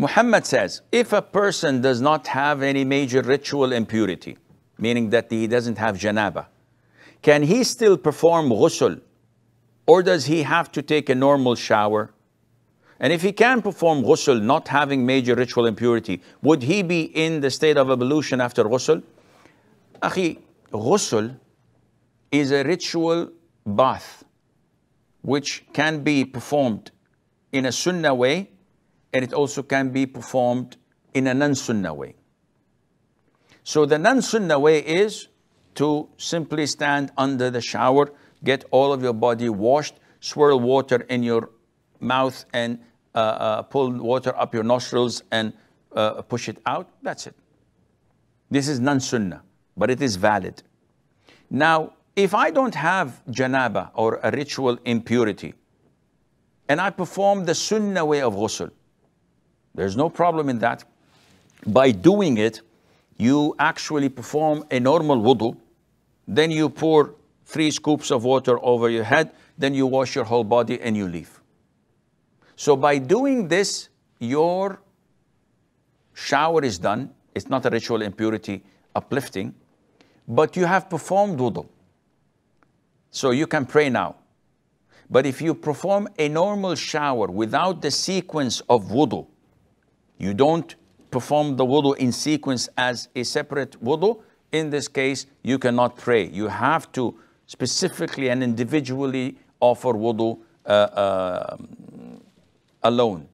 Muhammad says, if a person does not have any major ritual impurity, meaning that he doesn't have janaba, can he still perform ghusl? Or does he have to take a normal shower? And if he can perform ghusl, not having major ritual impurity, would he be in the state of ablution after ghusl? Akhi, ghusl is a ritual bath which can be performed in a sunnah way and it also can be performed in a non-sunnah way. So the non-sunnah way is to simply stand under the shower, get all of your body washed, swirl water in your mouth and uh, uh, pull water up your nostrils and uh, push it out. That's it. This is non-sunnah, but it is valid. Now, if I don't have janaba or a ritual impurity, and I perform the sunnah way of ghusl, there's no problem in that. By doing it, you actually perform a normal wudu. Then you pour three scoops of water over your head. Then you wash your whole body and you leave. So by doing this, your shower is done. It's not a ritual impurity uplifting, but you have performed wudu. So you can pray now. But if you perform a normal shower without the sequence of wudu, you don't perform the wudu in sequence as a separate wudu. In this case, you cannot pray. You have to specifically and individually offer wudu uh, uh, alone.